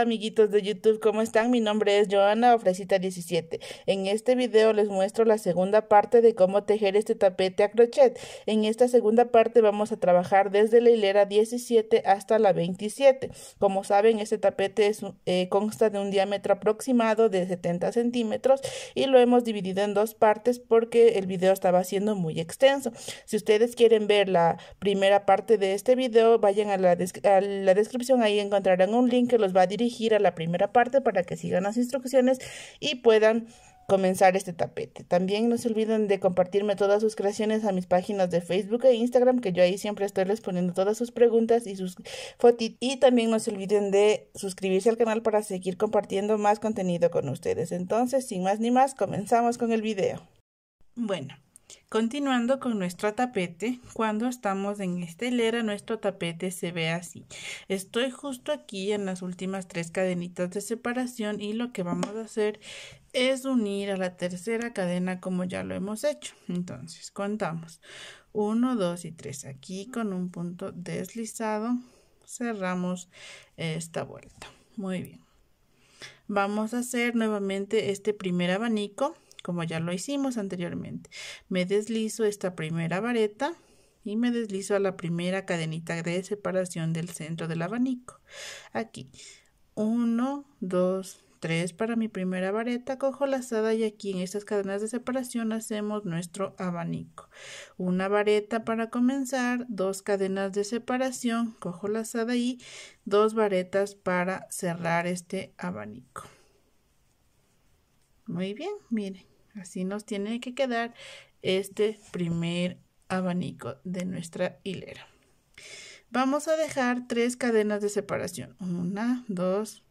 amiguitos de YouTube, ¿cómo están? Mi nombre es Joana Ofrecita17. En este video les muestro la segunda parte de cómo tejer este tapete a crochet. En esta segunda parte vamos a trabajar desde la hilera 17 hasta la 27. Como saben, este tapete eh, consta de un diámetro aproximado de 70 centímetros y lo hemos dividido en dos partes porque el video estaba siendo muy extenso. Si ustedes quieren ver la primera parte de este video, vayan a la, a la descripción, ahí encontrarán un link que los va a dirigir gira a la primera parte para que sigan las instrucciones y puedan comenzar este tapete. También no se olviden de compartirme todas sus creaciones a mis páginas de Facebook e Instagram, que yo ahí siempre estoy respondiendo todas sus preguntas y sus fotitos. Y también no se olviden de suscribirse al canal para seguir compartiendo más contenido con ustedes. Entonces, sin más ni más, comenzamos con el video. Bueno, Continuando con nuestro tapete, cuando estamos en esta hilera, nuestro tapete se ve así. Estoy justo aquí en las últimas tres cadenitas de separación y lo que vamos a hacer es unir a la tercera cadena como ya lo hemos hecho. Entonces, contamos 1, 2 y 3 aquí con un punto deslizado. Cerramos esta vuelta. Muy bien. Vamos a hacer nuevamente este primer abanico como ya lo hicimos anteriormente. Me deslizo esta primera vareta y me deslizo a la primera cadenita de separación del centro del abanico. Aquí, 1, 2, 3 para mi primera vareta, cojo lazada y aquí en estas cadenas de separación hacemos nuestro abanico. Una vareta para comenzar, dos cadenas de separación, cojo lazada y dos varetas para cerrar este abanico. Muy bien, miren. Así nos tiene que quedar este primer abanico de nuestra hilera. Vamos a dejar tres cadenas de separación. Una, dos,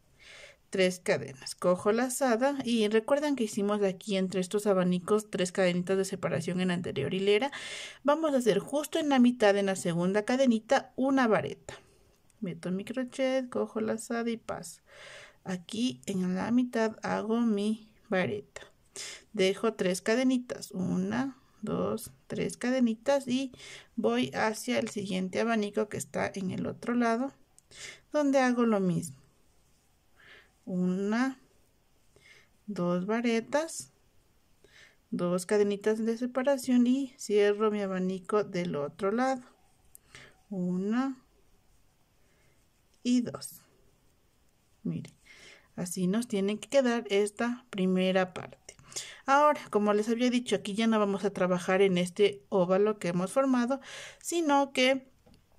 tres cadenas. Cojo la lazada y recuerdan que hicimos aquí entre estos abanicos tres cadenitas de separación en la anterior hilera. Vamos a hacer justo en la mitad, en la segunda cadenita, una vareta. Meto mi crochet, cojo la lazada y paso. Aquí en la mitad hago mi vareta dejo tres cadenitas una dos tres cadenitas y voy hacia el siguiente abanico que está en el otro lado donde hago lo mismo una dos varetas dos cadenitas de separación y cierro mi abanico del otro lado una y dos miren así nos tiene que quedar esta primera parte Ahora, como les había dicho, aquí ya no vamos a trabajar en este óvalo que hemos formado, sino que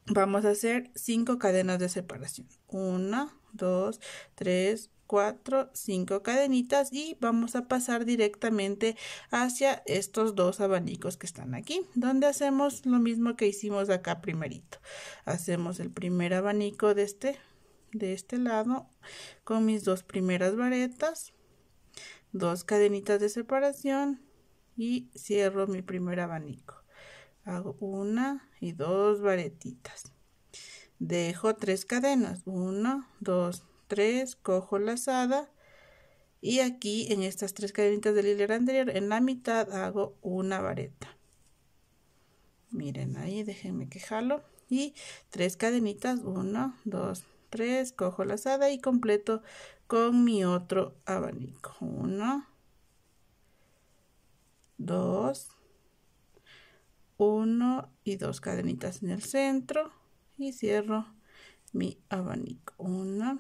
vamos a hacer cinco cadenas de separación. Una, dos, tres, cuatro, cinco cadenitas y vamos a pasar directamente hacia estos dos abanicos que están aquí, donde hacemos lo mismo que hicimos acá primerito. Hacemos el primer abanico de este, de este lado con mis dos primeras varetas dos cadenitas de separación y cierro mi primer abanico hago una y dos varetitas dejo tres cadenas uno dos tres cojo lazada y aquí en estas tres cadenitas del hilera anterior en la mitad hago una vareta miren ahí déjenme que jalo y tres cadenitas uno dos tres cojo lazada y completo con mi otro abanico. 1. 2. 1. Y 2. Cadenitas en el centro. Y cierro mi abanico. 1.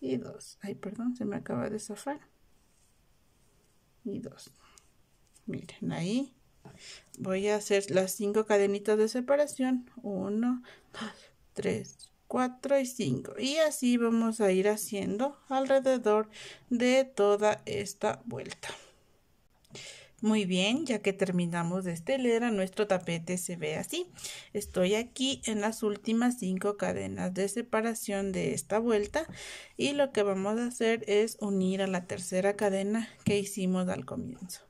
Y 2. Ay, perdón, se me acaba de zafar Y 2. Miren, ahí voy a hacer las 5 cadenitas de separación. 1, 2, 3. 4 y 5 y así vamos a ir haciendo alrededor de toda esta vuelta muy bien, ya que terminamos de estelera, nuestro tapete se ve así. Estoy aquí en las últimas cinco cadenas de separación de esta vuelta y lo que vamos a hacer es unir a la tercera cadena que hicimos al comienzo.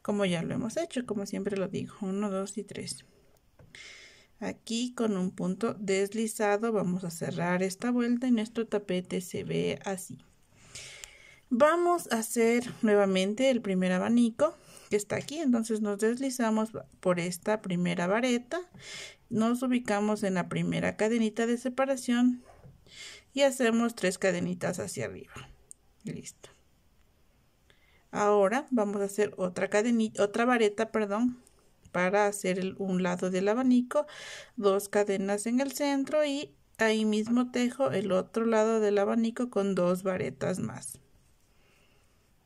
Como ya lo hemos hecho, como siempre lo digo, 1, 2 y 3. Aquí con un punto deslizado vamos a cerrar esta vuelta y nuestro tapete se ve así. Vamos a hacer nuevamente el primer abanico que está aquí. Entonces nos deslizamos por esta primera vareta. Nos ubicamos en la primera cadenita de separación y hacemos tres cadenitas hacia arriba. Listo. Ahora vamos a hacer otra cadenita, otra vareta, perdón, para hacer un lado del abanico, dos cadenas en el centro y ahí mismo tejo el otro lado del abanico con dos varetas más.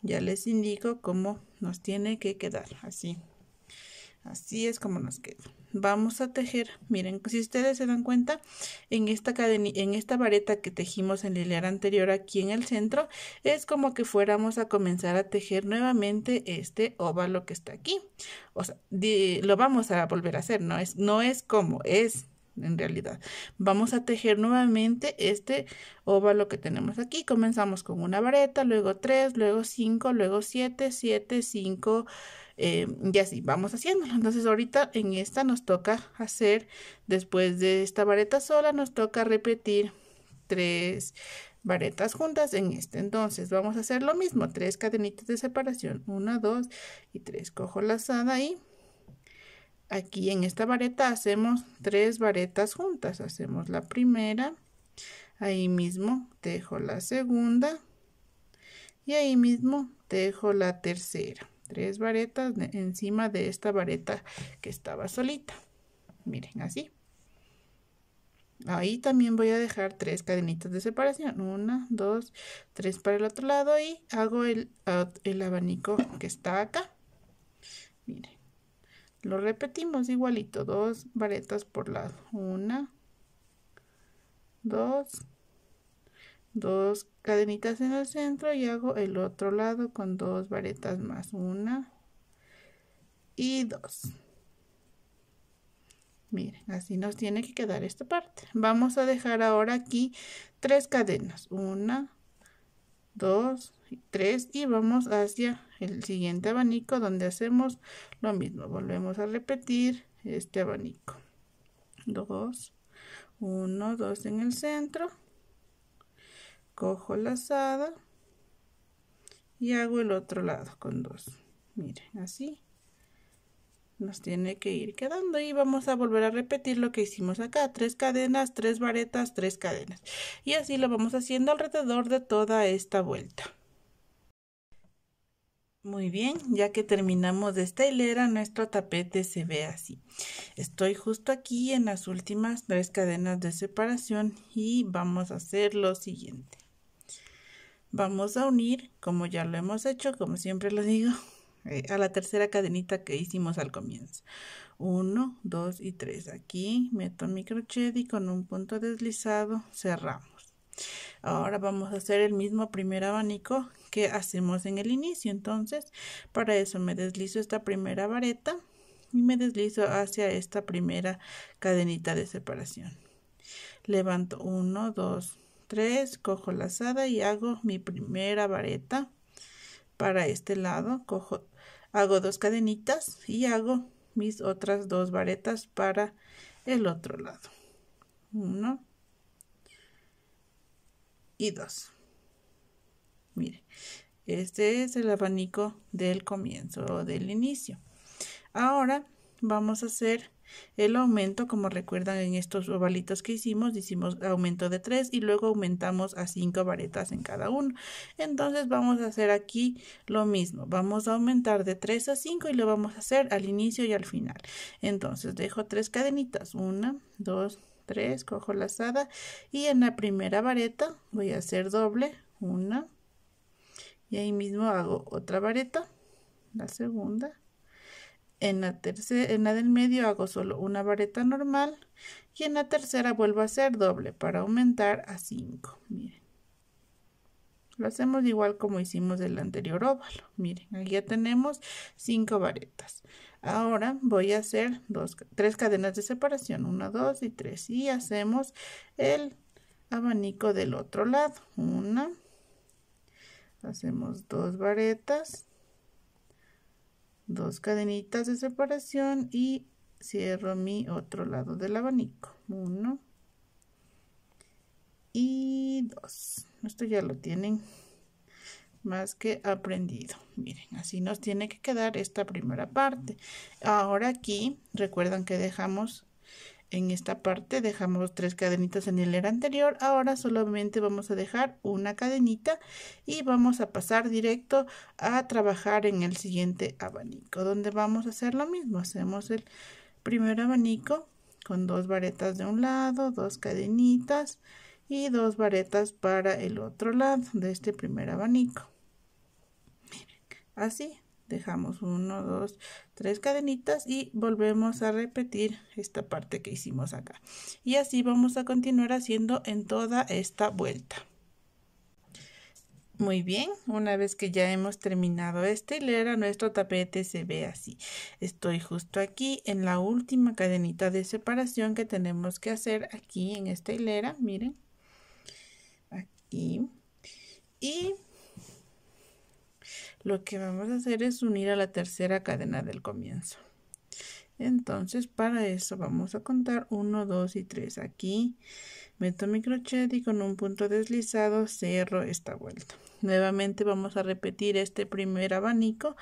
Ya les indico cómo nos tiene que quedar, así. Así es como nos queda vamos a tejer miren si ustedes se dan cuenta en esta cadena en esta vareta que tejimos en el hilera anterior aquí en el centro es como que fuéramos a comenzar a tejer nuevamente este óvalo que está aquí o sea lo vamos a volver a hacer no es no es como es en realidad vamos a tejer nuevamente este óvalo que tenemos aquí comenzamos con una vareta luego tres luego cinco luego siete siete cinco eh, y así vamos haciéndolo. Entonces ahorita en esta nos toca hacer, después de esta vareta sola, nos toca repetir tres varetas juntas en este. Entonces vamos a hacer lo mismo, tres cadenitas de separación, una, dos y tres. Cojo lazada y aquí en esta vareta hacemos tres varetas juntas. Hacemos la primera, ahí mismo dejo la segunda y ahí mismo dejo la tercera tres varetas encima de esta vareta que estaba solita miren así ahí también voy a dejar tres cadenitas de separación una dos tres para el otro lado y hago el, ah, el abanico que está acá miren lo repetimos igualito dos varetas por lado una dos dos cadenitas en el centro y hago el otro lado con dos varetas más una y dos miren así nos tiene que quedar esta parte vamos a dejar ahora aquí tres cadenas una dos y tres y vamos hacia el siguiente abanico donde hacemos lo mismo volvemos a repetir este abanico dos uno dos en el centro cojo lazada y hago el otro lado con dos miren así nos tiene que ir quedando y vamos a volver a repetir lo que hicimos acá tres cadenas tres varetas tres cadenas y así lo vamos haciendo alrededor de toda esta vuelta muy bien, ya que terminamos de esta hilera, nuestro tapete se ve así. Estoy justo aquí en las últimas tres cadenas de separación y vamos a hacer lo siguiente vamos a unir, como ya lo hemos hecho, como siempre lo digo, eh, a la tercera cadenita que hicimos al comienzo. 1, 2 y 3. Aquí meto mi crochet y con un punto deslizado cerramos. Ahora vamos a hacer el mismo primer abanico que hacemos en el inicio. Entonces, para eso me deslizo esta primera vareta y me deslizo hacia esta primera cadenita de separación. Levanto 1, 2, 3, cojo lazada y hago mi primera vareta para este lado, cojo, hago dos cadenitas y hago mis otras dos varetas para el otro lado. 1 y 2. Mire, este es el abanico del comienzo o del inicio. Ahora vamos a hacer el aumento, como recuerdan en estos ovalitos que hicimos, hicimos aumento de 3 y luego aumentamos a 5 varetas en cada uno. Entonces vamos a hacer aquí lo mismo, vamos a aumentar de 3 a 5 y lo vamos a hacer al inicio y al final. Entonces dejo tres cadenitas, 1, 2, 3, cojo la lazada y en la primera vareta voy a hacer doble, una y ahí mismo hago otra vareta, la segunda en la, tercera, en la del medio hago solo una vareta normal y en la tercera vuelvo a hacer doble para aumentar a 5. Miren. Lo hacemos igual como hicimos el anterior óvalo. Miren, aquí ya tenemos 5 varetas. Ahora voy a hacer dos, tres cadenas de separación, 1, 2 y 3. Y hacemos el abanico del otro lado. Una, hacemos dos varetas dos cadenitas de separación y cierro mi otro lado del abanico uno y dos esto ya lo tienen más que aprendido miren así nos tiene que quedar esta primera parte ahora aquí recuerdan que dejamos en esta parte dejamos tres cadenitas en el era anterior ahora solamente vamos a dejar una cadenita y vamos a pasar directo a trabajar en el siguiente abanico donde vamos a hacer lo mismo hacemos el primer abanico con dos varetas de un lado dos cadenitas y dos varetas para el otro lado de este primer abanico así dejamos 1, 2, 3 cadenitas y volvemos a repetir esta parte que hicimos acá. Y así vamos a continuar haciendo en toda esta vuelta. Muy bien, una vez que ya hemos terminado esta hilera, nuestro tapete se ve así. Estoy justo aquí en la última cadenita de separación que tenemos que hacer aquí en esta hilera, miren. Aquí. Y lo que vamos a hacer es unir a la tercera cadena del comienzo. Entonces, para eso vamos a contar 1, 2 y 3. Aquí meto mi crochet y con un punto deslizado cierro esta vuelta. Nuevamente vamos a repetir este primer abanico.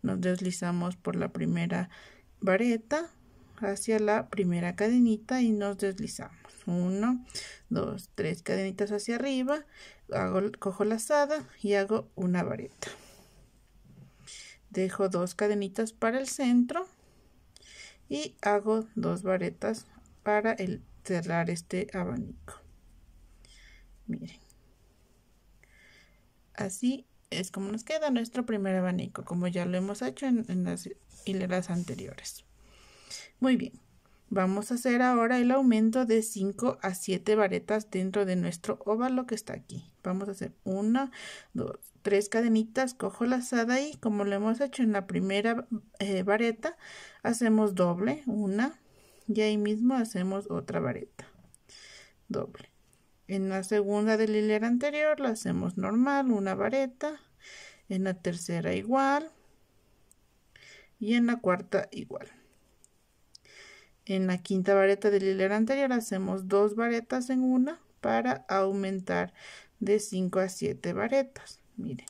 Nos deslizamos por la primera vareta hacia la primera cadenita y nos deslizamos. 1, 2, 3 cadenitas hacia arriba. Hago, cojo la lazada y hago una vareta dejo dos cadenitas para el centro y hago dos varetas para cerrar este abanico miren así es como nos queda nuestro primer abanico como ya lo hemos hecho en las hileras anteriores muy bien Vamos a hacer ahora el aumento de 5 a 7 varetas dentro de nuestro óvalo que está aquí. Vamos a hacer una, dos, tres cadenitas, cojo la lazada y como lo hemos hecho en la primera eh, vareta, hacemos doble, una, y ahí mismo hacemos otra vareta, doble. En la segunda del la hilera anterior la hacemos normal, una vareta, en la tercera igual, y en la cuarta igual en la quinta vareta del hilera anterior hacemos dos varetas en una para aumentar de 5 a 7 varetas. Miren,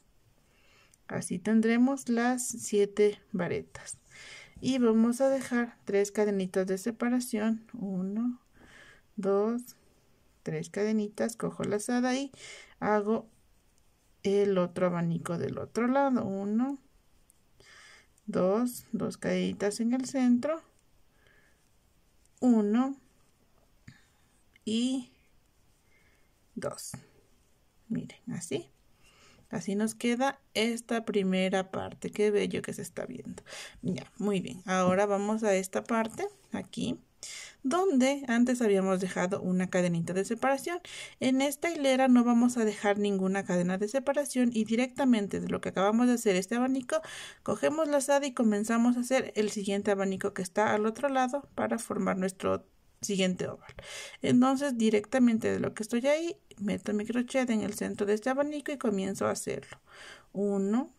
así tendremos las 7 varetas. Y vamos a dejar tres cadenitas de separación. 1, 2, 3 cadenitas. Cojo la lazada y hago el otro abanico del otro lado. 1, 2, 2 cadenitas en el centro 1 y 2. Miren, así. Así nos queda esta primera parte. Qué bello que se está viendo. Ya, muy bien. Ahora vamos a esta parte, aquí donde antes habíamos dejado una cadenita de separación. En esta hilera no vamos a dejar ninguna cadena de separación y directamente de lo que acabamos de hacer este abanico, cogemos la lazada y comenzamos a hacer el siguiente abanico que está al otro lado para formar nuestro siguiente oval. Entonces directamente de lo que estoy ahí, meto mi crochet en el centro de este abanico y comienzo a hacerlo. Uno,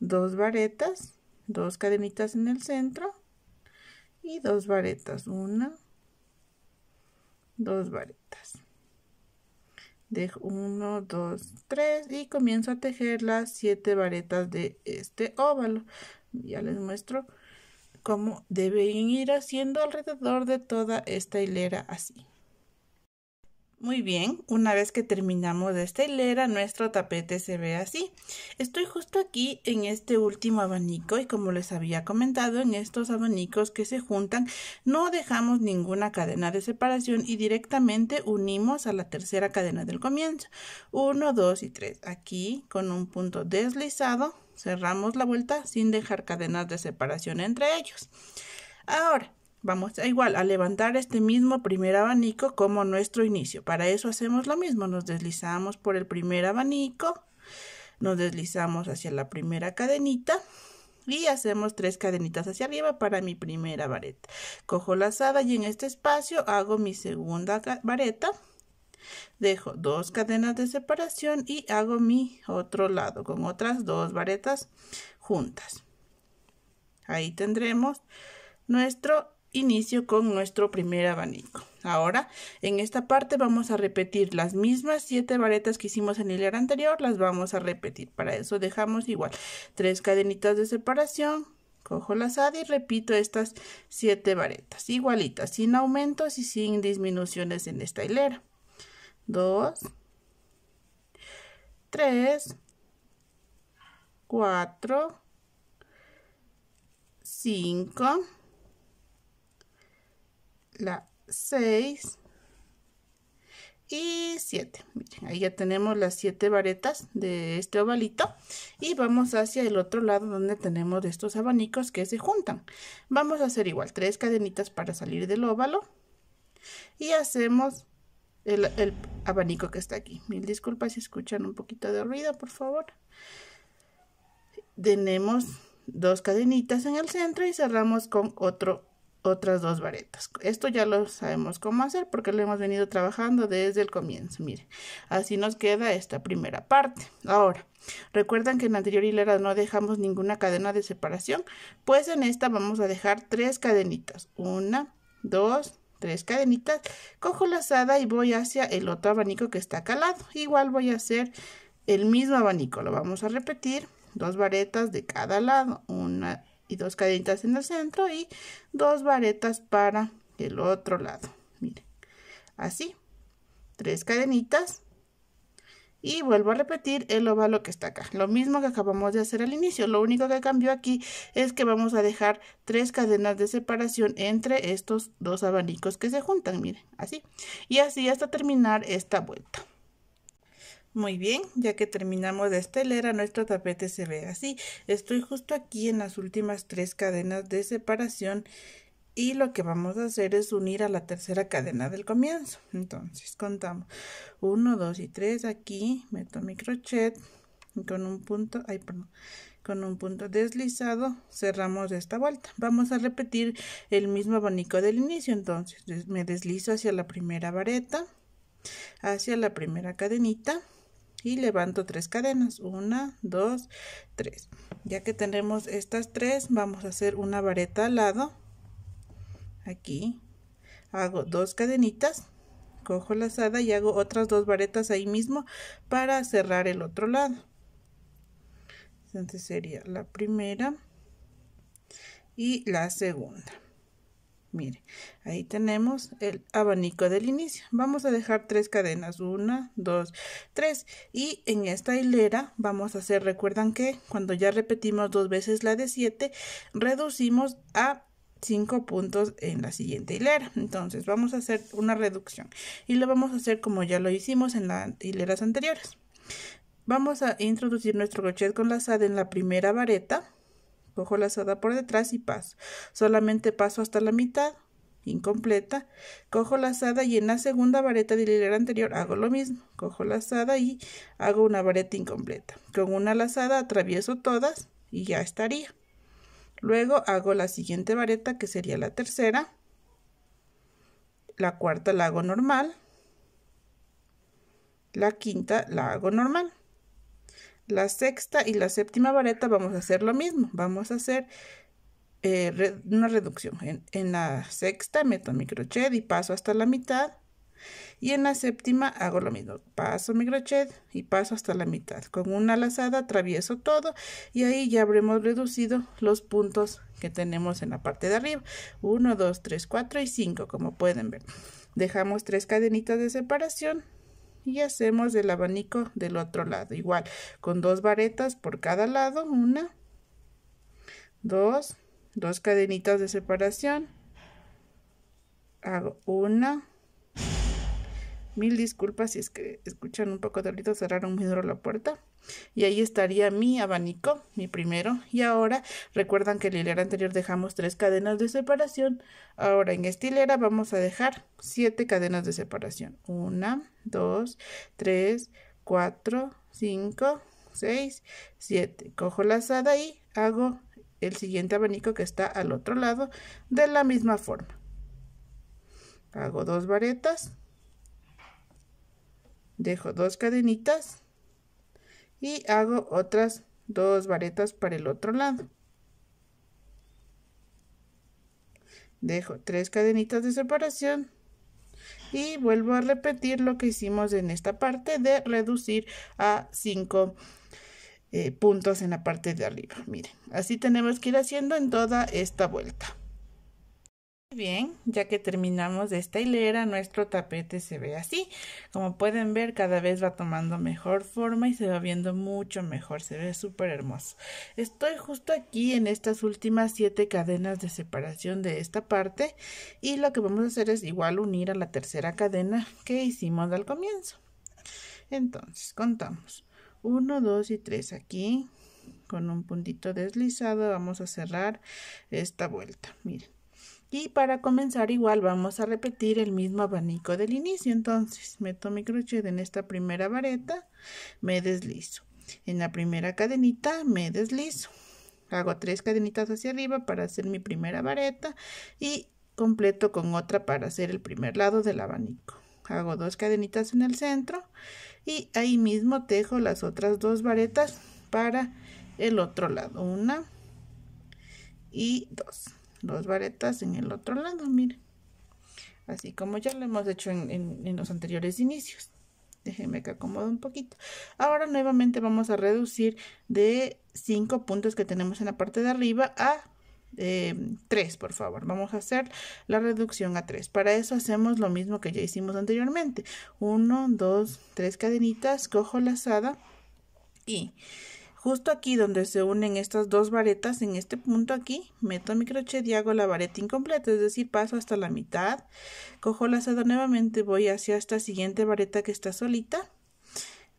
dos varetas, dos cadenitas en el centro, y dos varetas una dos varetas dejo uno dos tres y comienzo a tejer las siete varetas de este óvalo ya les muestro cómo deben ir haciendo alrededor de toda esta hilera así muy bien, una vez que terminamos de esta hilera, nuestro tapete se ve así. Estoy justo aquí en este último abanico y como les había comentado, en estos abanicos que se juntan no dejamos ninguna cadena de separación y directamente unimos a la tercera cadena del comienzo. 1, 2 y 3. Aquí con un punto deslizado cerramos la vuelta sin dejar cadenas de separación entre ellos. Ahora, Vamos a igual a levantar este mismo primer abanico como nuestro inicio. Para eso hacemos lo mismo, nos deslizamos por el primer abanico, nos deslizamos hacia la primera cadenita y hacemos tres cadenitas hacia arriba para mi primera vareta. Cojo la lazada y en este espacio hago mi segunda vareta. Dejo dos cadenas de separación y hago mi otro lado con otras dos varetas juntas. Ahí tendremos nuestro inicio con nuestro primer abanico. Ahora, en esta parte vamos a repetir las mismas siete varetas que hicimos en el hilera anterior, las vamos a repetir. Para eso dejamos igual tres cadenitas de separación, cojo la sada y repito estas siete varetas, igualitas, sin aumentos y sin disminuciones en esta hilera. 2, 3, 4, 5, la 6 y 7. ahí ya tenemos las 7 varetas de este ovalito y vamos hacia el otro lado donde tenemos estos abanicos que se juntan. Vamos a hacer igual, tres cadenitas para salir del óvalo y hacemos el, el abanico que está aquí. Mil disculpas si escuchan un poquito de ruido, por favor. Tenemos dos cadenitas en el centro y cerramos con otro otras dos varetas. Esto ya lo sabemos cómo hacer porque lo hemos venido trabajando desde el comienzo. Miren, así nos queda esta primera parte. Ahora, recuerdan que en la anterior hilera no dejamos ninguna cadena de separación, pues en esta vamos a dejar tres cadenitas. Una, dos, tres cadenitas. Cojo la asada y voy hacia el otro abanico que está calado. Igual voy a hacer el mismo abanico. Lo vamos a repetir. Dos varetas de cada lado. Una, y dos cadenitas en el centro y dos varetas para el otro lado miren así tres cadenitas y vuelvo a repetir el óvalo que está acá lo mismo que acabamos de hacer al inicio lo único que cambió aquí es que vamos a dejar tres cadenas de separación entre estos dos abanicos que se juntan miren así y así hasta terminar esta vuelta muy bien, ya que terminamos de estelera, nuestro tapete se ve así. Estoy justo aquí en las últimas tres cadenas de separación y lo que vamos a hacer es unir a la tercera cadena del comienzo. Entonces contamos 1, 2 y 3 aquí, meto mi crochet con un punto, con un punto deslizado cerramos esta vuelta. Vamos a repetir el mismo abanico del inicio, entonces me deslizo hacia la primera vareta, hacia la primera cadenita y levanto tres cadenas una dos tres ya que tenemos estas tres vamos a hacer una vareta al lado aquí hago dos cadenitas cojo la lazada y hago otras dos varetas ahí mismo para cerrar el otro lado entonces sería la primera y la segunda Mire, ahí tenemos el abanico del inicio. Vamos a dejar tres cadenas, una, dos, tres. Y en esta hilera vamos a hacer, recuerdan que cuando ya repetimos dos veces la de 7, reducimos a 5 puntos en la siguiente hilera. Entonces vamos a hacer una reducción y lo vamos a hacer como ya lo hicimos en las hileras anteriores. Vamos a introducir nuestro crochet con lazada en la primera vareta Cojo la por detrás y paso. Solamente paso hasta la mitad, incompleta. Cojo la asada y en la segunda vareta del hilera anterior hago lo mismo. Cojo la asada y hago una vareta incompleta. Con una lazada atravieso todas y ya estaría. Luego hago la siguiente vareta que sería la tercera. La cuarta la hago normal. La quinta la hago normal la sexta y la séptima vareta vamos a hacer lo mismo. Vamos a hacer eh, una reducción. En, la sexta meto mi crochet y paso hasta la mitad. Y en la séptima hago lo mismo. Paso mi crochet y paso hasta la mitad. Con una lazada atravieso todo y ahí ya habremos reducido los puntos que tenemos en la parte de arriba. 1, 2, 3, 4 y 5 como pueden ver. Dejamos tres cadenitas de separación y hacemos el abanico del otro lado igual con dos varetas por cada lado una dos dos cadenitas de separación hago una Mil disculpas si es que escuchan un poco de ruido, cerraron muy duro la puerta. Y ahí estaría mi abanico, mi primero. Y ahora, recuerdan que en la hilera anterior dejamos tres cadenas de separación. Ahora en esta hilera vamos a dejar siete cadenas de separación. Una, dos, tres, cuatro, cinco, seis, siete. Cojo la lazada y hago el siguiente abanico que está al otro lado de la misma forma. Hago dos varetas dejo dos cadenitas y hago otras dos varetas para el otro lado dejo tres cadenitas de separación y vuelvo a repetir lo que hicimos en esta parte de reducir a 5 eh, puntos en la parte de arriba miren así tenemos que ir haciendo en toda esta vuelta Bien, ya que terminamos esta hilera, nuestro tapete se ve así. Como pueden ver, cada vez va tomando mejor forma y se va viendo mucho mejor, se ve súper hermoso. Estoy justo aquí en estas últimas siete cadenas de separación de esta parte y lo que vamos a hacer es igual unir a la tercera cadena que hicimos al comienzo. Entonces, contamos. 1, 2 y 3 aquí. Con un puntito deslizado vamos a cerrar esta vuelta. Miren. Y para comenzar igual vamos a repetir el mismo abanico del inicio. Entonces meto mi crochet en esta primera vareta, me deslizo. En la primera cadenita me deslizo. Hago tres cadenitas hacia arriba para hacer mi primera vareta y completo con otra para hacer el primer lado del abanico. Hago dos cadenitas en el centro y ahí mismo tejo las otras dos varetas para el otro lado. Una y dos dos varetas en el otro lado, miren. Así como ya lo hemos hecho en, los anteriores inicios. Déjenme que acomodo un poquito. Ahora nuevamente vamos a reducir de cinco puntos que tenemos en la parte de arriba a eh, tres por favor. Vamos a hacer la reducción a tres Para eso hacemos lo mismo que ya hicimos anteriormente. 1, dos tres cadenitas, cojo lazada y justo aquí donde se unen estas dos varetas, en este punto aquí, meto mi crochet y hago la vareta incompleta, es decir, paso hasta la mitad, cojo la lazada nuevamente, voy hacia esta siguiente vareta que está solita,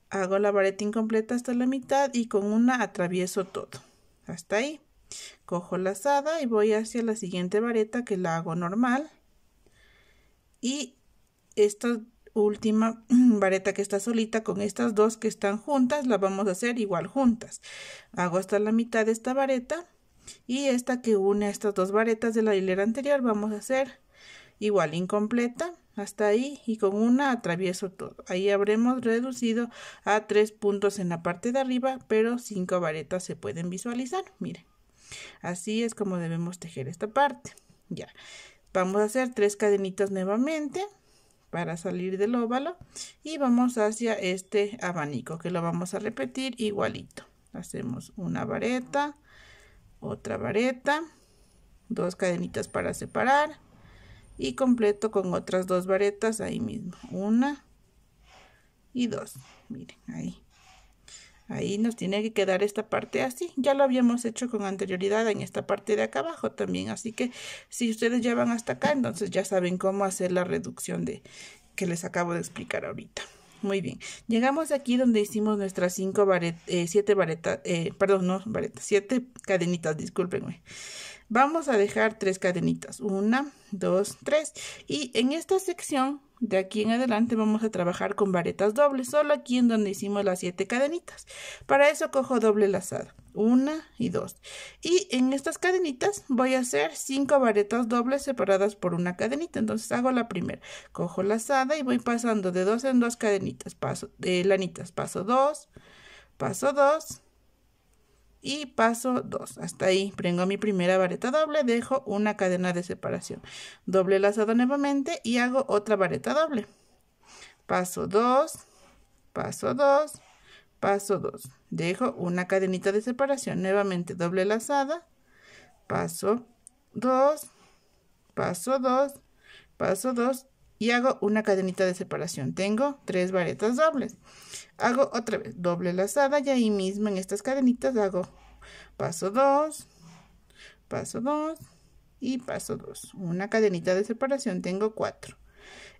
hago la vareta incompleta hasta la mitad y con una atravieso todo, hasta ahí. Cojo la lazada y voy hacia la siguiente vareta que la hago normal y estas última vareta que está solita con estas dos que están juntas la vamos a hacer igual juntas hago hasta la mitad de esta vareta y esta que une a estas dos varetas de la hilera anterior vamos a hacer igual incompleta hasta ahí y con una atravieso todo ahí habremos reducido a tres puntos en la parte de arriba pero cinco varetas se pueden visualizar miren así es como debemos tejer esta parte ya vamos a hacer tres cadenitas nuevamente para salir del óvalo y vamos hacia este abanico que lo vamos a repetir igualito hacemos una vareta otra vareta dos cadenitas para separar y completo con otras dos varetas ahí mismo una y dos miren ahí Ahí nos tiene que quedar esta parte así. Ya lo habíamos hecho con anterioridad en esta parte de acá abajo también. Así que si ustedes ya van hasta acá, entonces ya saben cómo hacer la reducción de que les acabo de explicar ahorita. Muy bien, llegamos aquí donde hicimos nuestras cinco eh, siete varetas, eh, perdón, no siete cadenitas, discúlpenme. Vamos a dejar tres cadenitas, una, dos, tres. Y en esta sección de aquí en adelante vamos a trabajar con varetas dobles, solo aquí en donde hicimos las siete cadenitas. Para eso cojo doble lazada, una y dos. Y en estas cadenitas voy a hacer cinco varetas dobles separadas por una cadenita. Entonces hago la primera, cojo lazada y voy pasando de dos en dos cadenitas, paso, de eh, lanitas, paso dos, paso dos, y paso 2. Hasta ahí prengo mi primera vareta doble, dejo una cadena de separación, doble lazado nuevamente y hago otra vareta doble. Paso 2, paso 2, paso 2. Dejo una cadenita de separación, nuevamente doble lazada, paso 2, paso 2, paso 2 y hago una cadenita de separación. Tengo tres varetas dobles. Hago otra vez doble lazada y ahí mismo en estas cadenitas hago paso 2, paso 2 y paso 2. Una cadenita de separación tengo 4.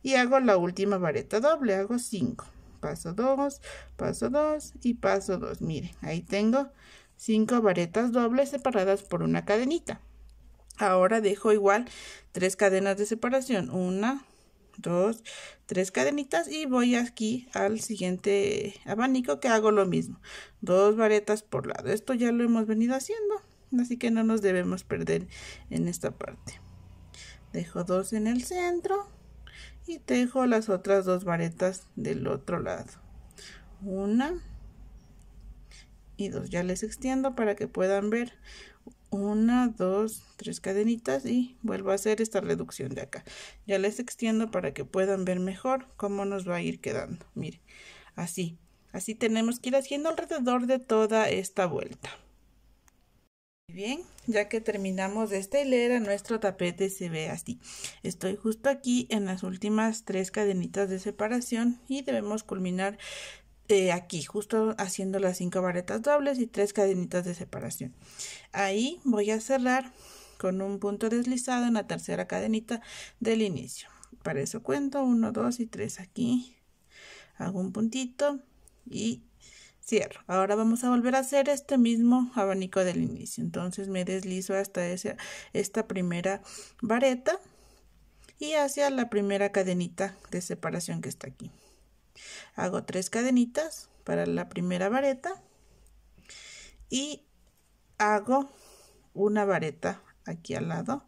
Y hago la última vareta doble, hago 5. Paso 2, paso 2 y paso 2. Miren, ahí tengo cinco varetas dobles separadas por una cadenita. Ahora dejo igual tres cadenas de separación. Una, dos, tres cadenitas y voy aquí al siguiente abanico que hago lo mismo. Dos varetas por lado. Esto ya lo hemos venido haciendo, así que no nos debemos perder en esta parte. Dejo dos en el centro y tejo las otras dos varetas del otro lado. Una y dos. Ya les extiendo para que puedan ver una, dos, tres cadenitas y vuelvo a hacer esta reducción de acá. Ya les extiendo para que puedan ver mejor cómo nos va a ir quedando. mire así. Así tenemos que ir haciendo alrededor de toda esta vuelta. Bien, ya que terminamos esta hilera, nuestro tapete se ve así. Estoy justo aquí en las últimas tres cadenitas de separación y debemos culminar aquí, justo haciendo las cinco varetas dobles y tres cadenitas de separación. Ahí voy a cerrar con un punto deslizado en la tercera cadenita del inicio. Para eso cuento 1, 2 y 3 aquí. Hago un puntito y cierro. Ahora vamos a volver a hacer este mismo abanico del inicio. Entonces me deslizo hasta esta primera vareta y hacia la primera cadenita de separación que está aquí hago tres cadenitas para la primera vareta y hago una vareta aquí al lado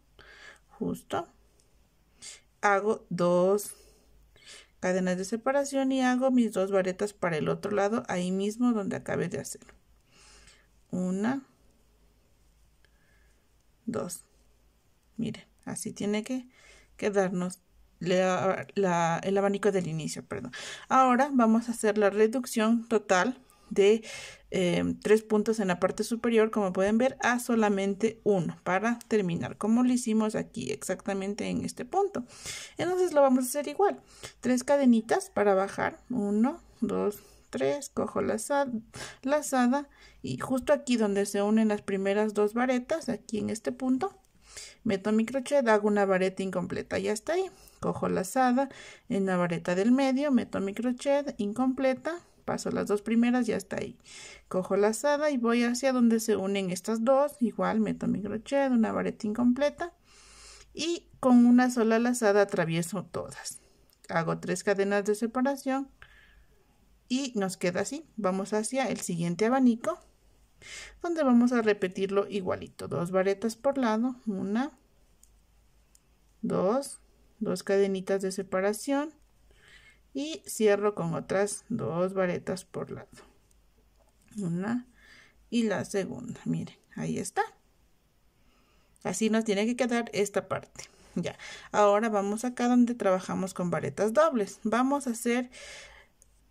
justo hago dos cadenas de separación y hago mis dos varetas para el otro lado ahí mismo donde acabé de hacer una dos mire así tiene que quedarnos la, el abanico del inicio, perdón. Ahora vamos a hacer la reducción total de em, tres puntos en la parte superior, como pueden ver, a solamente uno para terminar, como lo hicimos aquí exactamente en este punto. Entonces lo vamos a hacer igual. Tres cadenitas para bajar. Uno, dos, tres. Cojo la lazada y justo aquí donde se unen las primeras dos varetas, aquí en este punto, meto mi crochet, hago una vareta incompleta, ya está ahí, cojo lazada en la vareta del medio, meto mi crochet incompleta, paso las dos primeras, ya está ahí, cojo lazada y voy hacia donde se unen estas dos, igual meto mi crochet, una vareta incompleta y con una sola lazada atravieso todas, hago tres cadenas de separación y nos queda así, vamos hacia el siguiente abanico donde vamos a repetirlo igualito. Dos varetas por lado, una, dos, dos cadenitas de separación y cierro con otras dos varetas por lado. Una y la segunda, miren, ahí está. Así nos tiene que quedar esta parte. Ya, ahora vamos acá donde trabajamos con varetas dobles. Vamos a hacer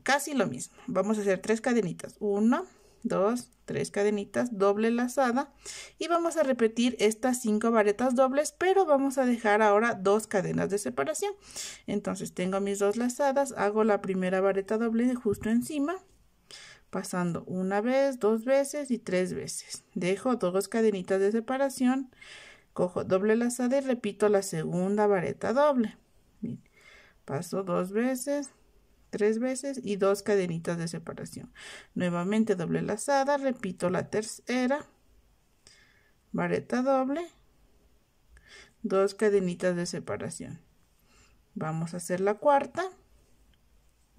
casi lo mismo. Vamos a hacer tres cadenitas. Una, dos, tres cadenitas doble lazada y vamos a repetir estas cinco varetas dobles pero vamos a dejar ahora dos cadenas de separación entonces tengo mis dos lazadas hago la primera vareta doble justo encima pasando una vez dos veces y tres veces dejo dos cadenitas de separación cojo doble lazada y repito la segunda vareta doble paso dos veces tres veces y dos cadenitas de separación. Nuevamente doble lazada, repito la tercera, vareta doble, dos cadenitas de separación. Vamos a hacer la cuarta.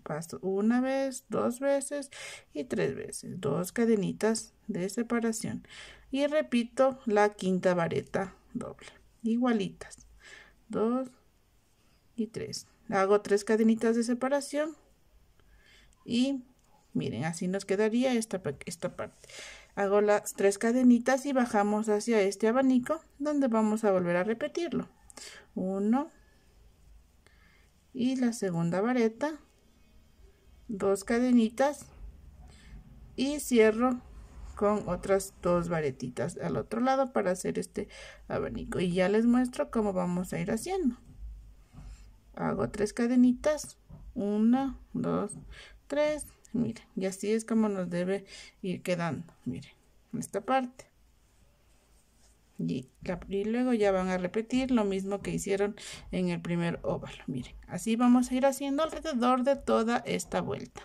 Paso una vez, dos veces y tres veces. Dos cadenitas de separación. Y repito la quinta vareta doble. Igualitas. Dos y tres. Hago tres cadenitas de separación y miren así nos quedaría esta, esta parte hago las tres cadenitas y bajamos hacia este abanico donde vamos a volver a repetirlo uno y la segunda vareta dos cadenitas y cierro con otras dos varetitas al otro lado para hacer este abanico y ya les muestro cómo vamos a ir haciendo hago tres cadenitas una dos miren, y así es como nos debe ir quedando, miren, esta parte. Y, y, luego ya van a repetir lo mismo que hicieron en el primer óvalo, miren, así vamos a ir haciendo alrededor de toda esta vuelta.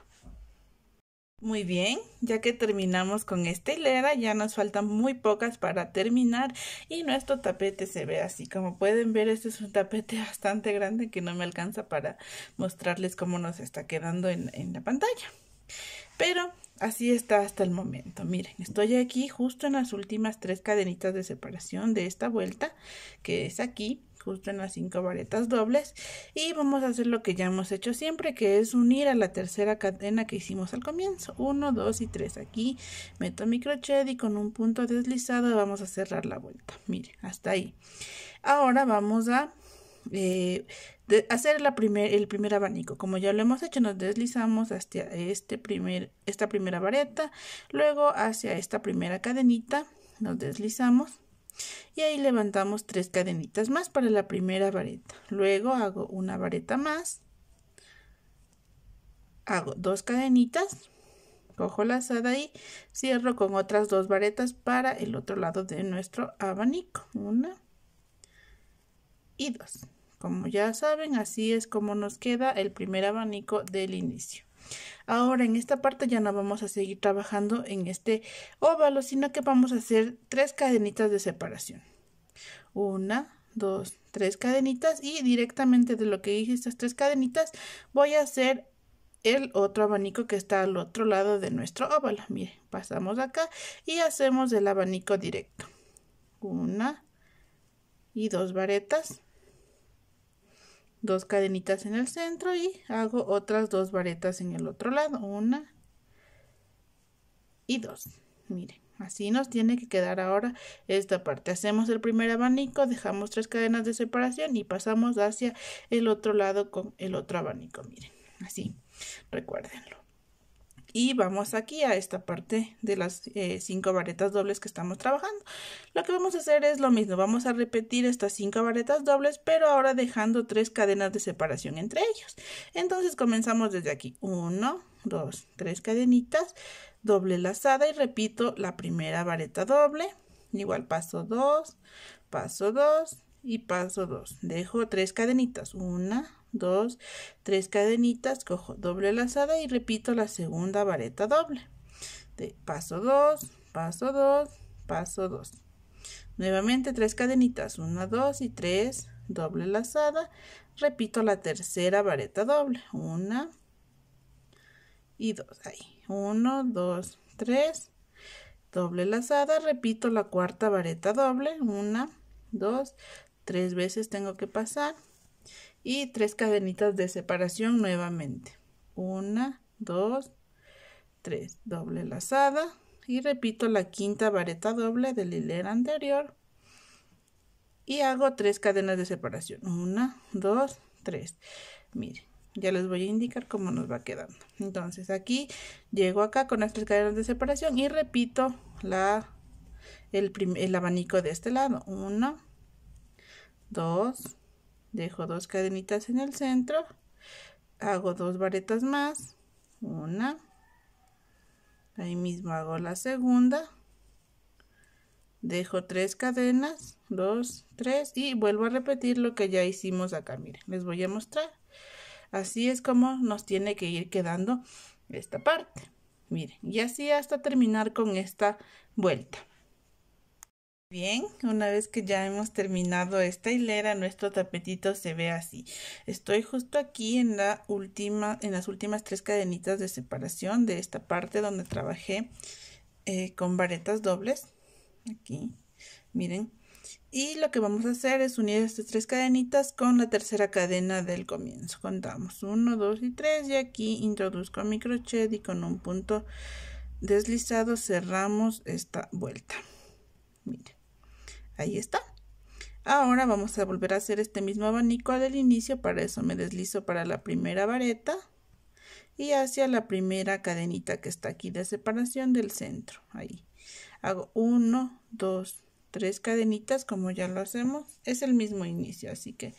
Muy bien, ya que terminamos con esta hilera, ya nos faltan muy pocas para terminar y nuestro tapete se ve así. Como pueden ver, este es un tapete bastante grande que no me alcanza para mostrarles cómo nos está quedando en, en la pantalla. Pero así está hasta el momento. Miren, estoy aquí justo en las últimas tres cadenitas de separación de esta vuelta, que es aquí, justo en las cinco varetas dobles. Y vamos a hacer lo que ya hemos hecho siempre, que es unir a la tercera cadena que hicimos al comienzo. Uno, dos y tres. Aquí meto mi crochet y con un punto deslizado vamos a cerrar la vuelta. Miren, hasta ahí. Ahora vamos a eh, de hacer la primer, el primer abanico. Como ya lo hemos hecho, nos deslizamos hacia este primer, esta primera vareta, luego hacia esta primera cadenita, nos deslizamos y ahí levantamos tres cadenitas más para la primera vareta. Luego hago una vareta más, hago dos cadenitas, cojo la lazada y cierro con otras dos varetas para el otro lado de nuestro abanico. Una y dos. Como ya saben, así es como nos queda el primer abanico del inicio. Ahora en esta parte ya no vamos a seguir trabajando en este óvalo, sino que vamos a hacer tres cadenitas de separación. Una, dos, tres cadenitas y directamente de lo que hice estas tres cadenitas voy a hacer el otro abanico que está al otro lado de nuestro óvalo. Miren, pasamos acá y hacemos el abanico directo. Una y dos varetas dos cadenitas en el centro y hago otras dos varetas en el otro lado, una y dos. Miren, así nos tiene que quedar ahora esta parte. Hacemos el primer abanico, dejamos tres cadenas de separación y pasamos hacia el otro lado con el otro abanico, miren, así, recuérdenlo y vamos aquí a esta parte de las eh, cinco varetas dobles que estamos trabajando lo que vamos a hacer es lo mismo vamos a repetir estas cinco varetas dobles pero ahora dejando tres cadenas de separación entre ellos entonces comenzamos desde aquí 1 2 3 cadenitas doble lazada y repito la primera vareta doble igual paso 2 paso 2 y paso 2 dejo tres cadenitas una 2, 3 cadenitas, cojo doble lazada y repito la segunda vareta doble. De paso 2, paso 2, paso 2. Nuevamente 3 cadenitas, 1, 2 y 3, doble lazada. Repito la tercera vareta doble, 1 y 2. Ahí, 1, 2, 3, doble lazada. Repito la cuarta vareta doble, 1, 2, 3 veces tengo que pasar y tres cadenitas de separación nuevamente. Una, dos, tres, doble lazada y repito la quinta vareta doble del la hilera anterior y hago tres cadenas de separación. Una, dos, tres. Miren, ya les voy a indicar cómo nos va quedando. Entonces aquí llego acá con las tres cadenas de separación y repito la, el, el abanico de este lado. Una, dos, dejo dos cadenitas en el centro hago dos varetas más una ahí mismo hago la segunda dejo tres cadenas dos tres y vuelvo a repetir lo que ya hicimos acá miren les voy a mostrar así es como nos tiene que ir quedando esta parte miren y así hasta terminar con esta vuelta Bien, una vez que ya hemos terminado esta hilera, nuestro tapetito se ve así. Estoy justo aquí en la última, en las últimas tres cadenitas de separación de esta parte donde trabajé eh, con varetas dobles. Aquí, miren. Y lo que vamos a hacer es unir estas tres cadenitas con la tercera cadena del comienzo. Contamos 1, 2 y 3 y aquí introduzco mi crochet y con un punto deslizado cerramos esta vuelta. Miren. Ahí está. Ahora vamos a volver a hacer este mismo abanico al del inicio, para eso me deslizo para la primera vareta y hacia la primera cadenita que está aquí de separación del centro, ahí. Hago 1, 2, 3 cadenitas como ya lo hacemos, es el mismo inicio, así que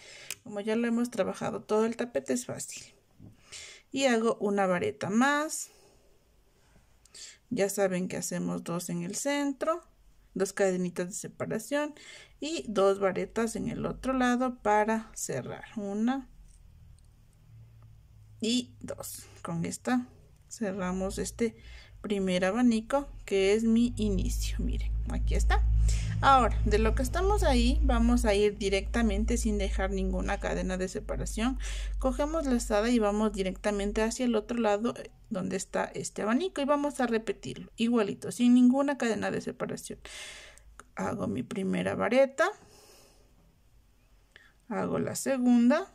como ya lo hemos trabajado todo el tapete es fácil. Y hago una vareta más, ya saben que hacemos dos en el centro, dos cadenitas de separación y dos varetas en el otro lado para cerrar una y dos con esta cerramos este primer abanico que es mi inicio miren aquí está Ahora, de lo que estamos ahí, vamos a ir directamente sin dejar ninguna cadena de separación. Cogemos la lazada y vamos directamente hacia el otro lado eh, donde está este abanico y vamos a repetirlo igualito, sin ninguna cadena de separación. Hago mi primera vareta, hago la segunda,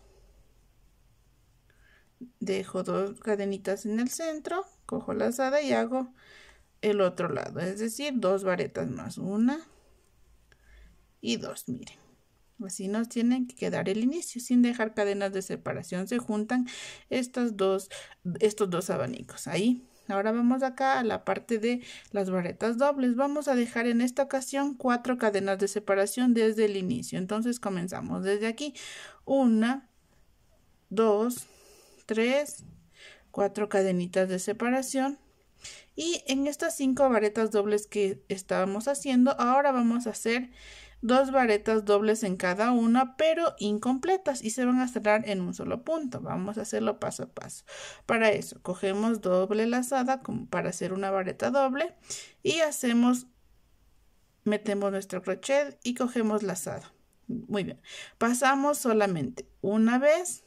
dejo dos cadenitas en el centro, cojo la lazada y hago el otro lado, es decir, dos varetas más, una, y dos miren. Así nos tienen que quedar el inicio, sin dejar cadenas de separación. Se juntan estas dos, estos dos abanicos. Ahí. Ahora vamos acá a la parte de las varetas dobles. Vamos a dejar en esta ocasión cuatro cadenas de separación desde el inicio. Entonces comenzamos desde aquí. Una, dos, tres, cuatro cadenitas de separación. Y en estas cinco varetas dobles que estábamos haciendo, ahora vamos a hacer dos varetas dobles en cada una, pero incompletas y se van a cerrar en un solo punto. Vamos a hacerlo paso a paso. Para eso, cogemos doble lazada como para hacer una vareta doble y hacemos, metemos nuestro crochet y cogemos lazada. Muy bien. Pasamos solamente una vez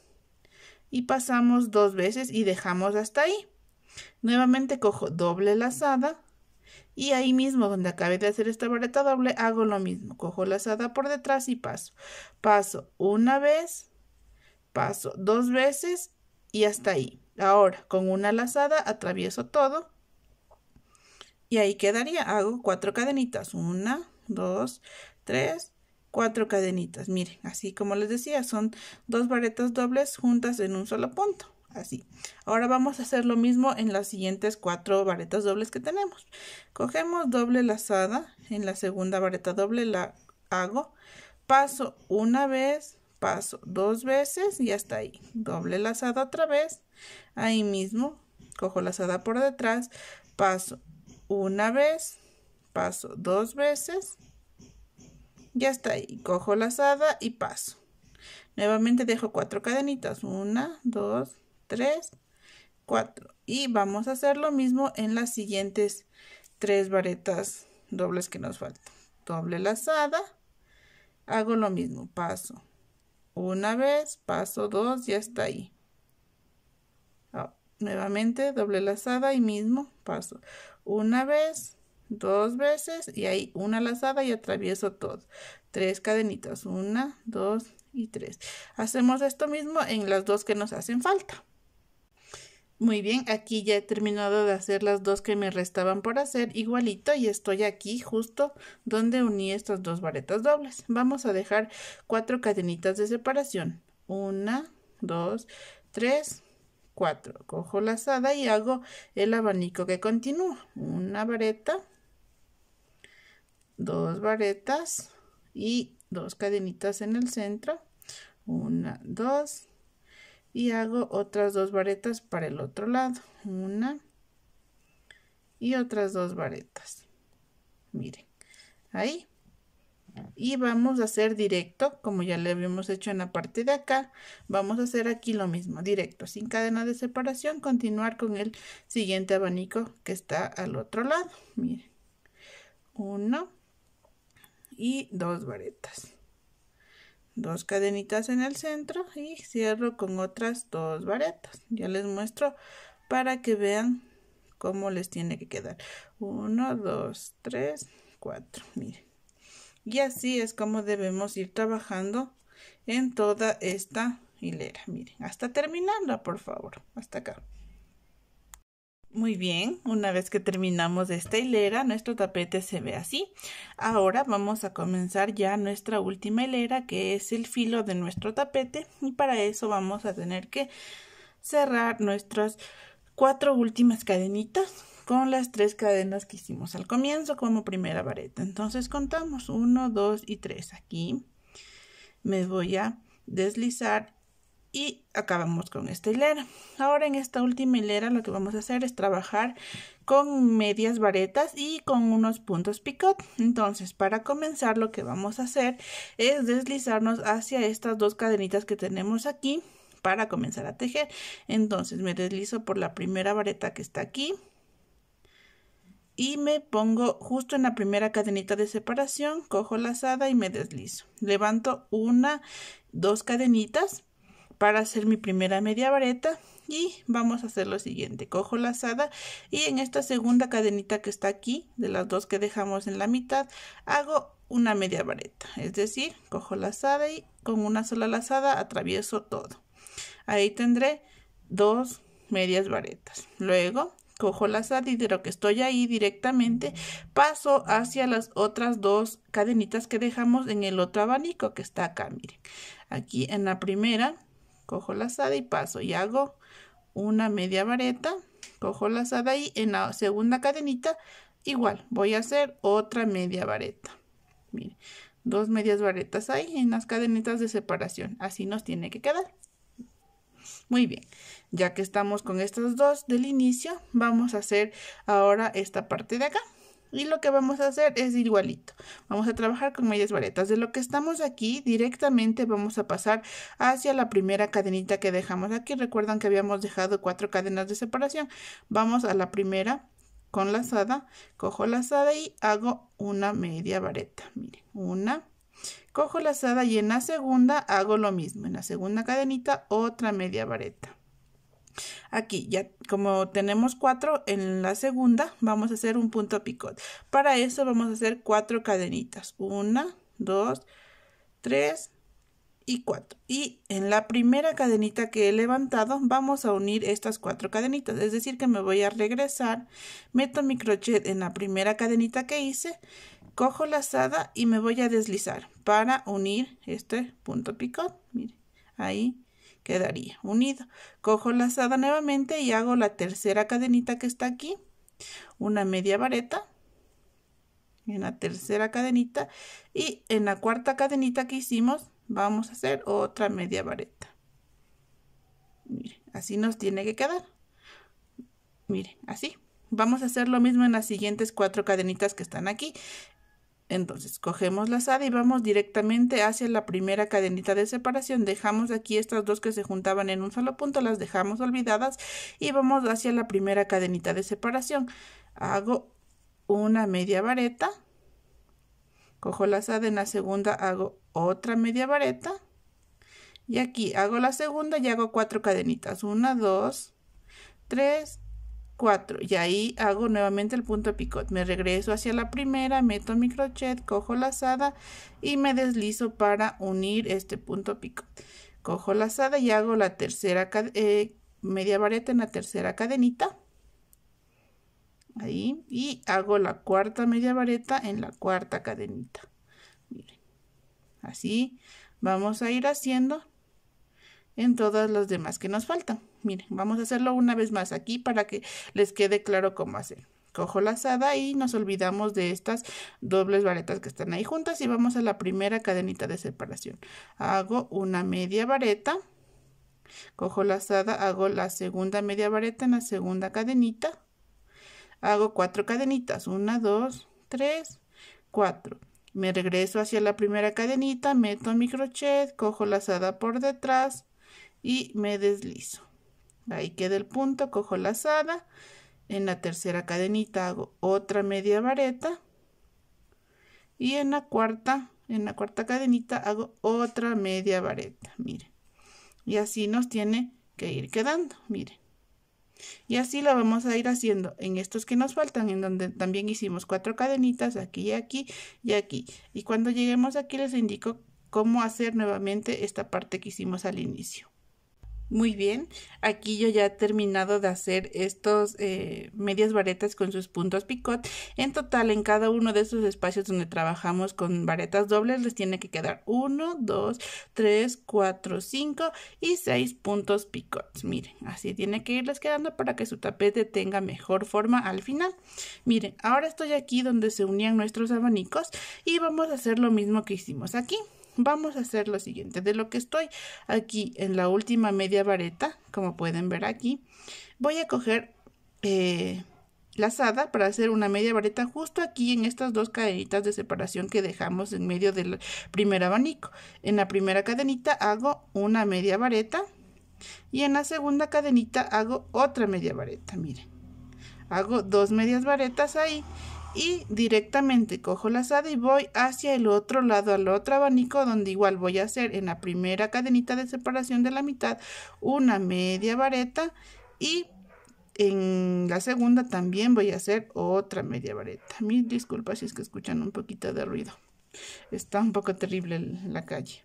y pasamos dos veces y dejamos hasta ahí. Nuevamente cojo doble lazada, y ahí mismo donde acabé de hacer esta vareta doble, hago lo mismo. Cojo la lazada por detrás y paso. Paso una vez, paso dos veces y hasta ahí. Ahora, con una lazada atravieso todo. Y ahí quedaría. Hago cuatro cadenitas. Una, dos, tres, cuatro cadenitas. Miren, así como les decía, son dos varetas dobles juntas en un solo punto así. Ahora vamos a hacer lo mismo en las siguientes cuatro varetas dobles que tenemos. Cogemos doble lazada, en la segunda vareta doble la hago, paso una vez, paso dos veces y hasta ahí. Doble lazada otra vez, ahí mismo, cojo lazada por detrás, paso una vez, paso dos veces, ya está ahí, cojo lazada y paso. Nuevamente dejo cuatro cadenitas, una, dos, 3, 4. Y vamos a hacer lo mismo en las siguientes tres varetas dobles que nos faltan. Doble lazada, hago lo mismo, paso una vez, paso dos, ya está ahí. Ah, nuevamente doble lazada y mismo paso una vez, dos veces y ahí una lazada y atravieso todo. Tres cadenitas, una, dos y tres. Hacemos esto mismo en las dos que nos hacen falta. Muy bien, aquí ya he terminado de hacer las dos que me restaban por hacer igualito y estoy aquí justo donde uní estas dos varetas dobles. Vamos a dejar cuatro cadenitas de separación. Una, dos, tres, cuatro. Cojo la lazada y hago el abanico que continúa. Una vareta, dos varetas y dos cadenitas en el centro. Una, dos, y hago otras dos varetas para el otro lado una y otras dos varetas miren ahí y vamos a hacer directo como ya le habíamos hecho en la parte de acá vamos a hacer aquí lo mismo directo sin cadena de separación continuar con el siguiente abanico que está al otro lado miren uno y dos varetas dos cadenitas en el centro y cierro con otras dos varetas ya les muestro para que vean cómo les tiene que quedar 1 2 3 4 miren y así es como debemos ir trabajando en toda esta hilera miren hasta terminarla por favor hasta acá muy bien, una vez que terminamos esta hilera, nuestro tapete se ve así. Ahora vamos a comenzar ya nuestra última hilera, que es el filo de nuestro tapete. Y para eso vamos a tener que cerrar nuestras cuatro últimas cadenitas con las tres cadenas que hicimos al comienzo como primera vareta. Entonces contamos 1, 2 y 3. Aquí me voy a deslizar y acabamos con esta hilera. Ahora en esta última hilera lo que vamos a hacer es trabajar con medias varetas y con unos puntos picot. Entonces para comenzar lo que vamos a hacer es deslizarnos hacia estas dos cadenitas que tenemos aquí para comenzar a tejer. Entonces me deslizo por la primera vareta que está aquí y me pongo justo en la primera cadenita de separación, cojo la lazada y me deslizo. Levanto una, dos cadenitas para hacer mi primera media vareta y vamos a hacer lo siguiente cojo lazada y en esta segunda cadenita que está aquí de las dos que dejamos en la mitad hago una media vareta es decir cojo la lazada y con una sola lazada atravieso todo ahí tendré dos medias varetas luego cojo lazada y de lo que estoy ahí directamente paso hacia las otras dos cadenitas que dejamos en el otro abanico que está acá miren aquí en la primera cojo la lazada y paso y hago una media vareta, cojo la lazada y en la segunda cadenita igual voy a hacer otra media vareta. miren dos medias varetas ahí en las cadenitas de separación, así nos tiene que quedar. Muy bien, ya que estamos con estas dos del inicio, vamos a hacer ahora esta parte de acá. Y lo que vamos a hacer es igualito. Vamos a trabajar con medias varetas. De lo que estamos aquí, directamente vamos a pasar hacia la primera cadenita que dejamos aquí. Recuerdan que habíamos dejado cuatro cadenas de separación. Vamos a la primera con lazada. Cojo lazada y hago una media vareta. Miren, una. Cojo lazada y en la segunda hago lo mismo. En la segunda cadenita, otra media vareta. Aquí ya como tenemos cuatro en la segunda vamos a hacer un punto picot. Para eso vamos a hacer cuatro cadenitas. una, dos, tres y cuatro Y en la primera cadenita que he levantado vamos a unir estas cuatro cadenitas. Es decir que me voy a regresar, meto mi crochet en la primera cadenita que hice, cojo la lazada y me voy a deslizar para unir este punto picot. miren, ahí quedaría unido. Cojo la lazada nuevamente y hago la tercera cadenita que está aquí, una media vareta, en la tercera cadenita y en la cuarta cadenita que hicimos vamos a hacer otra media vareta. así nos tiene que quedar. mire así. Vamos a hacer lo mismo en las siguientes cuatro cadenitas que están aquí. Entonces, cogemos la lazada y vamos directamente hacia la primera cadenita de separación. Dejamos aquí estas dos que se juntaban en un solo punto, las dejamos olvidadas y vamos hacia la primera cadenita de separación. Hago una media vareta, cojo la lazada, en la segunda hago otra media vareta y aquí hago la segunda y hago cuatro cadenitas. Una, dos, tres, 4 y ahí hago nuevamente el punto picot. Me regreso hacia la primera, meto mi crochet, cojo lazada y me deslizo para unir este punto picot. Cojo la lazada y hago la tercera eh, media vareta en la tercera cadenita. Ahí y hago la cuarta media vareta en la cuarta cadenita. Miren. Así vamos a ir haciendo en todas las demás que nos faltan. Miren, vamos a hacerlo una vez más aquí para que les quede claro cómo hacer. Cojo la lazada y nos olvidamos de estas dobles varetas que están ahí juntas y vamos a la primera cadenita de separación. Hago una media vareta, cojo la lazada, hago la segunda media vareta en la segunda cadenita, hago cuatro cadenitas, una, dos, tres, cuatro. Me regreso hacia la primera cadenita, meto mi crochet, cojo la lazada por detrás, y me deslizo. Ahí queda el punto, cojo la lazada, en la tercera cadenita hago otra media vareta y en la cuarta, en la cuarta cadenita hago otra media vareta, miren. Y así nos tiene que ir quedando, miren. Y así lo vamos a ir haciendo en estos que nos faltan, en donde también hicimos cuatro cadenitas, aquí, y aquí y aquí. Y cuando lleguemos aquí les indico cómo hacer nuevamente esta parte que hicimos al inicio. Muy bien, aquí yo ya he terminado de hacer estos eh, medias varetas con sus puntos picot. En total, en cada uno de esos espacios donde trabajamos con varetas dobles, les tiene que quedar 1, 2, 3, 4, 5 y 6 puntos picot. Miren, así tiene que irles quedando para que su tapete tenga mejor forma al final. Miren, ahora estoy aquí donde se unían nuestros abanicos y vamos a hacer lo mismo que hicimos aquí vamos a hacer lo siguiente. De lo que estoy aquí en la última media vareta, como pueden ver aquí, voy a coger eh, lazada para hacer una media vareta justo aquí en estas dos cadenitas de separación que dejamos en medio del primer abanico. En la primera cadenita hago una media vareta y en la segunda cadenita hago otra media vareta, miren. Hago dos medias varetas ahí y directamente cojo la lazada y voy hacia el otro lado al otro abanico donde igual voy a hacer en la primera cadenita de separación de la mitad una media vareta y en la segunda también voy a hacer otra media vareta. Mis disculpas si es que escuchan un poquito de ruido. Está un poco terrible la calle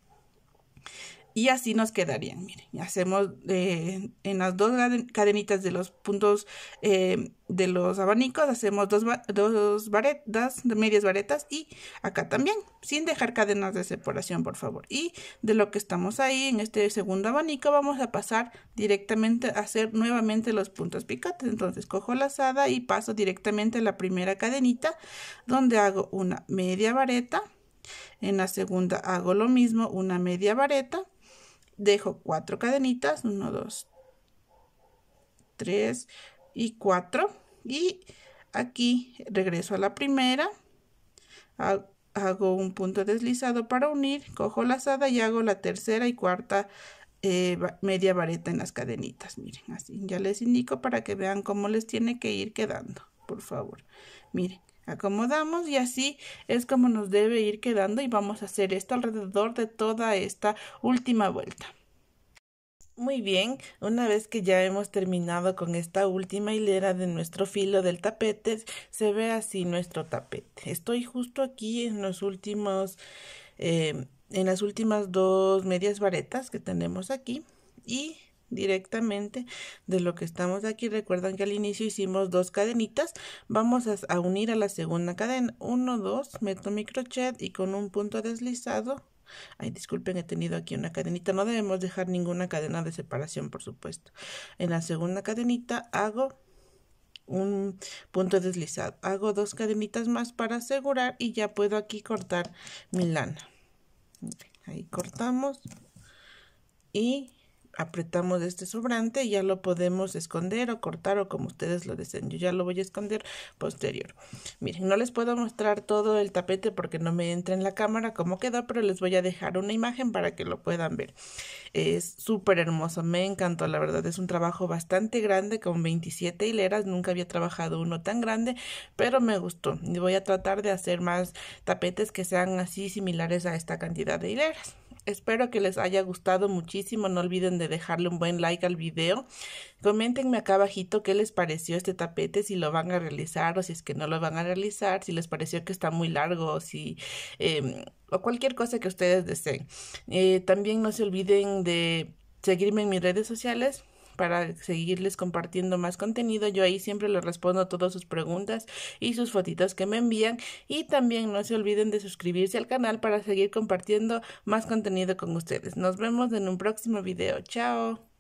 y así nos quedarían. Miren, hacemos eh, en las dos cadenitas de los puntos eh, de los abanicos, hacemos dos, dos varetas, medias varetas y acá también, sin dejar cadenas de separación, por favor. Y de lo que estamos ahí, en este segundo abanico, vamos a pasar directamente a hacer nuevamente los puntos picantes. Entonces cojo la lazada y paso directamente a la primera cadenita, donde hago una media vareta. En la segunda hago lo mismo, una media vareta dejo cuatro cadenitas, 1, 2, 3 y 4 y aquí regreso a la primera, hago un punto deslizado para unir, cojo la lazada y hago la tercera y cuarta eh, media vareta en las cadenitas, miren así, ya les indico para que vean cómo les tiene que ir quedando, por favor, miren acomodamos y así es como nos debe ir quedando y vamos a hacer esto alrededor de toda esta última vuelta. Muy bien, una vez que ya hemos terminado con esta última hilera de nuestro filo del tapete, se ve así nuestro tapete. Estoy justo aquí en los últimos, eh, en las últimas dos medias varetas que tenemos aquí y directamente de lo que estamos aquí. Recuerdan que al inicio hicimos dos cadenitas. Vamos a, unir a la segunda cadena. 1, 2, meto mi crochet y con un punto deslizado. Ay, disculpen, he tenido aquí una cadenita. No debemos dejar ninguna cadena de separación, por supuesto. En la segunda cadenita hago un punto deslizado. Hago dos cadenitas más para asegurar y ya puedo aquí cortar mi lana. Ahí cortamos y apretamos este sobrante y ya lo podemos esconder o cortar o como ustedes lo deseen. Yo ya lo voy a esconder posterior. Miren, no les puedo mostrar todo el tapete porque no me entra en la cámara cómo quedó, pero les voy a dejar una imagen para que lo puedan ver. Es súper hermoso, me encantó, la verdad es un trabajo bastante grande con 27 hileras, nunca había trabajado uno tan grande, pero me gustó. Y voy a tratar de hacer más tapetes que sean así similares a esta cantidad de hileras. Espero que les haya gustado muchísimo. No olviden de dejarle un buen like al video. Coméntenme acá abajito qué les pareció este tapete, si lo van a realizar o si es que no lo van a realizar, si les pareció que está muy largo o si... Em, o cualquier cosa que ustedes deseen. Eh, también no se olviden de seguirme en mis redes sociales para seguirles compartiendo más contenido. Yo ahí siempre les respondo todas sus preguntas y sus fotitos que me envían. Y también no se olviden de suscribirse al canal para seguir compartiendo más contenido con ustedes. Nos vemos en un próximo video. Chao.